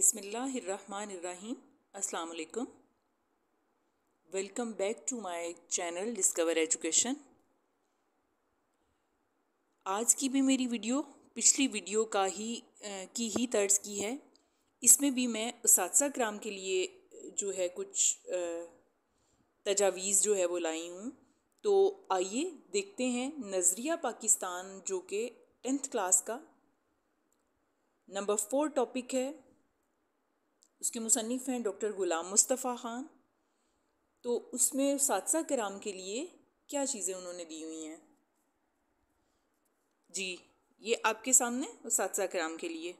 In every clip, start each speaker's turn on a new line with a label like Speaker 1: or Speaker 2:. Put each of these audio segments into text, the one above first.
Speaker 1: बिसमीम् अल्लाम welcome back to my channel discover education आज की भी मेरी वीडियो पिछली वीडियो का ही आ, की ही तर्ज की है इसमें भी मैं उसादसा क्राम के लिए जो है कुछ तजावीज़ जो है वो लाई हूँ तो आइए देखते हैं नज़रिया पाकिस्तान जो कि टेंथ क्लास का नंबर फोर टॉपिक है उसके मुसनफ़ हैं डॉक्टर ग़ुलाम मुस्तफ़ा ख़ान तो उसमें सादसा कराम के लिए क्या चीज़ें उन्होंने दी हुई हैं जी ये आपके सामने सादसा कराम के लिए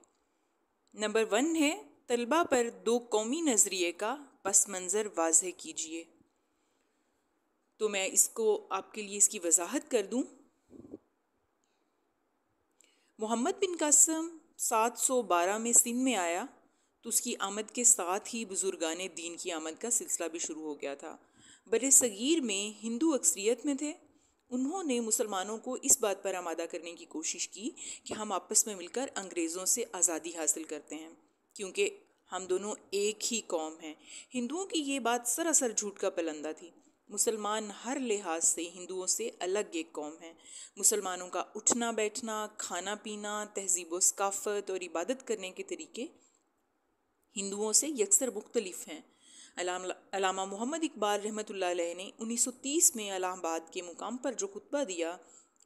Speaker 1: नंबर वन है तलबा पर दो कौमी नज़रिए का पस मंज़र वाज कीजिए तो मैं इसको आपके लिए इसकी वजाहत कर दूं मोहम्मद बिन कासम सात सौ बारह में सिंध में आया तो उसकी आमद के साथ ही बुज़ुर्गान दीन की आमद का सिलसिला भी शुरू हो गया था बर सग़ीर में हिंदू अक्सरियत में थे उन्होंने मुसलमानों को इस बात पर आमादा करने की कोशिश की कि हम आपस में मिलकर अंग्रेज़ों से आज़ादी हासिल करते हैं क्योंकि हम दोनों एक ही कौम हैं हिंदुओं की ये बात सरासर झूठ का पलंदा थी मुसलमान हर लिहाज से हिंदुओं से अलग एक कौम है मुसलमानों का उठना बैठना खाना पीना तहजीब व सकाफ़त और इबादत करने के तरीके हिंदुओं से यकसर मुख्तलिफ हैं अलामा मोहम्मद इकबाल रहमत ने 1930 में अलाहाबाद के मुकाम पर जो खुतबा दिया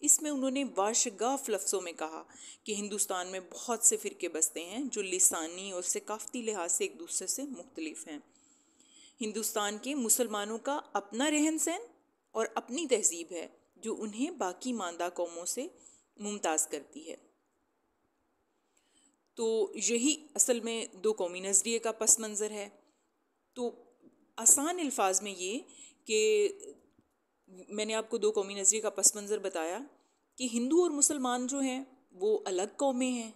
Speaker 1: इसमें उन्होंने वाशगाफ लफ्ज़ों में कहा कि हिंदुस्तान में बहुत से फ़िरके बसते हैं जो लसानी और सकाफ़ती लिहाज से एक दूसरे से मुख्तलिफ हैं हिंदुस्तान के मुसलमानों का अपना रहन सहन और अपनी तहजीब है जो उन्हें बाकी मानदा कौमों से मुमताज़ करती है तो यही असल में दो कौमी नज़रिए का पस मंज़र है तो आसान अल्फाज में ये कि मैंने आपको दो कौमी नज़रिए का पस मंज़र बताया कि हिंदू और मुसलमान जो हैं वो अलग कौमें हैं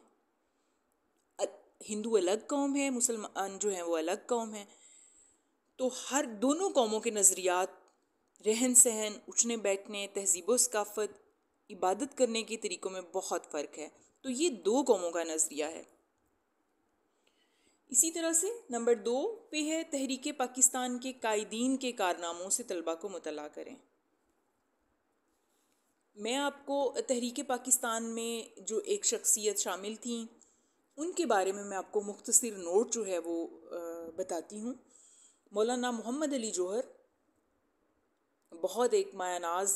Speaker 1: हिंदू अलग कौम है मुसलमान जो हैं वो अलग कौम है तो हर दोनों कौमों के नज़रियात रहन सहन उठने बैठने तहजीब व सकाफ़त इबादत करने के तरीक़ों में बहुत फ़र्क है तो ये दो कौमों का नज़रिया है इसी तरह से नंबर दो पे है तहरीक पाकिस्तान के कायदीन के कारनामों से तलबा को मुतला करें मैं आपको तहरीक पाकिस्तान में जो एक शख्सियत शामिल थी उनके बारे में मैं आपको मुख्तर नोट जो है वो बताती हूँ मौलाना मोहम्मद अली जौहर बहुत एक मायानाज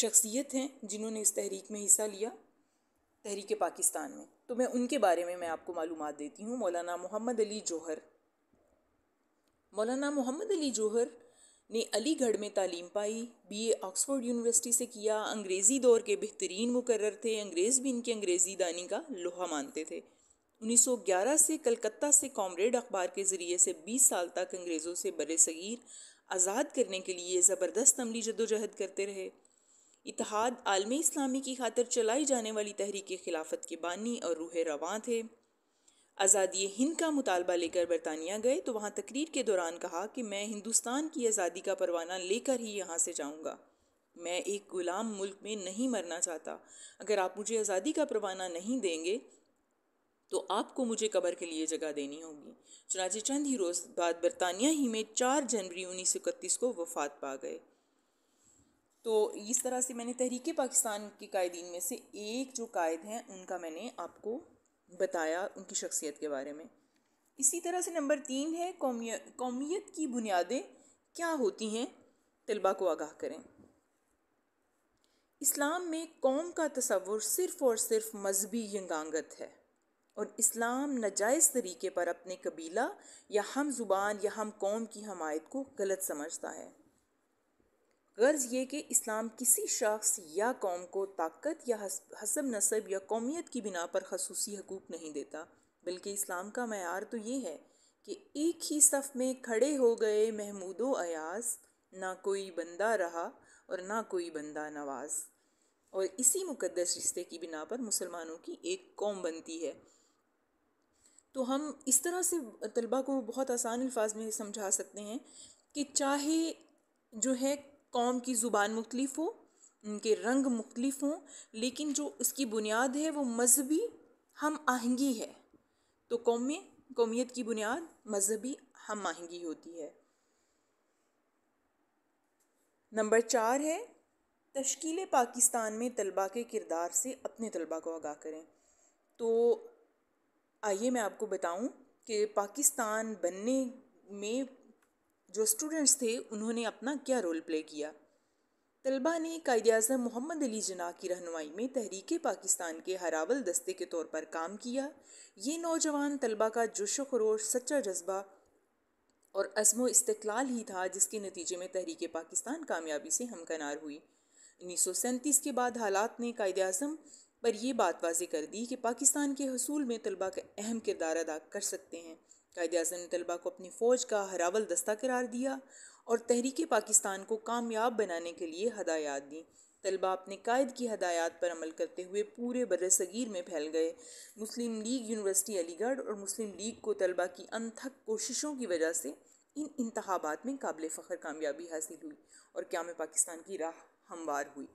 Speaker 1: शख्सियत हैं जिन्होंने इस तहरीक में हिस्सा लिया तहरीक पाकिस्तान में तो मैं उनके बारे में मैं आपको मालूम देती हूँ मौलाना मोहम्मद अली जौहर मौलाना मोहम्मद अली जौहर ने अलीगढ़ में तालीम पाई बीए ऑक्सफोर्ड यूनिवर्सिटी से किया अंग्रेज़ी दौर के बेहतरीन मुकर्र थे अंग्रेज़ भी इनके अंग्रेज़ी दानी का लोहा मानते थे 1911 से कलकत्ता से कॉमरेड अखबार के ज़रिए से 20 साल तक अंग्रेज़ों से बर आज़ाद करने के लिए ज़बरदस्त अमली जदोजहद करते रहे इतिहाद आलम इस्लामी की खातर चलाई जाने वाली तहरीक खिलाफत के बानी और रूह रवान थे आज़ादी हिंद का मुतालबा लेकर बरतानिया गए तो वहाँ तकरीर के दौरान कहा कि मैं हिंदुस्तान की आज़ादी का परवाना लेकर ही यहाँ से जाऊँगा मैं एक ग़ुलाम मुल्क में नहीं मरना चाहता अगर आप मुझे आज़ादी का परवाना नहीं देंगे तो आपको मुझे कबर के लिए जगह देनी होगी चुनाचे चंद ही रोज़ बाद बरतानिया ही में चार जनवरी उन्नीस को वफात पा गए तो इस तरह से मैंने तहरीक पाकिस्तान के कायदीन में से एक जो कायद हैं उनका मैंने आपको बताया उनकी शख्सियत के बारे में इसी तरह से नंबर तीन है कौमियत कौमियत की बुनियादें क्या होती हैं तलबा को आगाह करें इस्लाम में कौम का तस्वुर सिर्फ़ और सिर्फ मजहबी यंगांगत है और इस्लाम नजायज़ तरीके पर अपने कबीला या हम ज़ुबान या हम कौम की हमायत को गलत समझता है गर्ज ये कि इस्लाम किसी शख्स या कौम को ताकत या हसब नसब या कौमियत की बिना पर खसूसी हकूक़ नहीं देता बल्कि इस्लाम का मैार तो ये है कि एक ही सफ़ में खड़े हो गए महमूद अयास ना कोई बंदा रहा और ना कोई बंदा नवाज और इसी मुकदस रिश्ते की बिना पर मुसलमानों की एक कौम बनती है तो हम इस तरह से तलबा को बहुत आसान अल्फाज में समझा सकते हैं कि चाहे जो है कौम की ज़ुबान मुख्तलिफ हो उनके रंग मुख्तलिफ हों लेकिन जो उसकी बुनियाद है वो मजहबी हम आहंगी है तो कौम कौमियत की बुनियाद मजहबी हम आहंगी होती है नंबर चार है तश्कील पाकिस्तान में तलबा के किरदार से अपने तलबा को आगाह करें तो आइए मैं आपको बताऊं कि पाकिस्तान बनने में जो स्टूडेंट्स थे उन्होंने अपना क्या रोल प्ले किया तलबा ने कायद अजम मोहम्मद अली जना की रहनमाई में तहरीक पाकिस्तान के हरावल दस्ते के तौर पर काम किया ये नौजवान तलबा का जोश खरोश सच्चा जज्बा और अज़म इस्तलाल ही था जिसके नतीजे में तहरीक पाकिस्तान कामयाबी से हमकनार हुई उन्नीस सौ सैंतीस के बाद हालात ने कायद अजम पर यह बात वाजी कर दी कि पाकिस्तान के हसूल में तलबा का अहम किरदार अदा कर सकते हैं कायद अजम ने तलबा को अपनी फ़ौज का हरावल दस्ता करार दिया और तहरीक पाकिस्तान को कामयाब बनाने के लिए हदायत दी तलबा अपने कायद की हदायत पर अमल करते हुए पूरे बर सगीर में फैल गए मुस्लिम लीग यूनिवर्सिटी अलीगढ़ और मुस्लिम लीग को तलबा की अनथक कोशिशों की वजह से इन इंतबात में काबिल फ़ख्र कामयाबी हासिल हुई और क्या में पाकिस्तान की राह हमवार हुई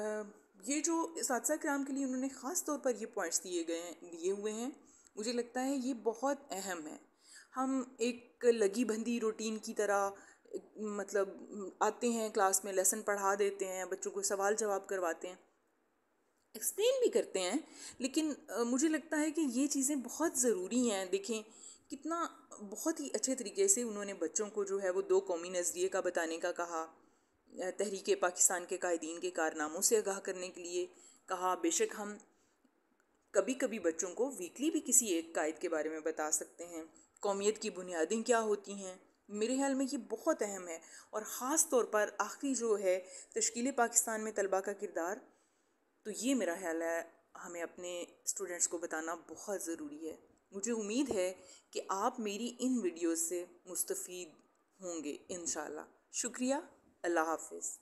Speaker 1: आ, ये जो इस क्राम के लिए उन्होंने ख़ास तौर पर ये पॉइंट्स दिए गए दिए हुए हैं मुझे लगता है ये बहुत अहम है हम एक लगी बंदी रूटीन की तरह मतलब आते हैं क्लास में लेसन पढ़ा देते हैं बच्चों को सवाल जवाब करवाते हैं एक्सप्लेन भी करते हैं लेकिन मुझे लगता है कि ये चीज़ें बहुत ज़रूरी हैं देखें कितना बहुत ही अच्छे तरीके से उन्होंने बच्चों को जो है वो दो कौमी नज़रिए का बताने का कहा तहरीक पाकिस्तान के कायदीन के कारनामों से आगाह करने के लिए कहा बेशक हम कभी कभी बच्चों को वीकली भी किसी एक कायद के बारे में बता सकते हैं कौमियत की बुनियादें क्या होती हैं मेरे ख्याल में ये बहुत अहम है और ख़ास तौर पर आखिरी जो है तश्कील पाकिस्तान में तलबा का किरदार तो ये मेरा ख्याल है हमें अपने स्टूडेंट्स को बताना बहुत ज़रूरी है मुझे उम्मीद है कि आप मेरी इन वीडियोस से मुस्तफ़ होंगे इन शुक्रिया अल्लाह हाफिज़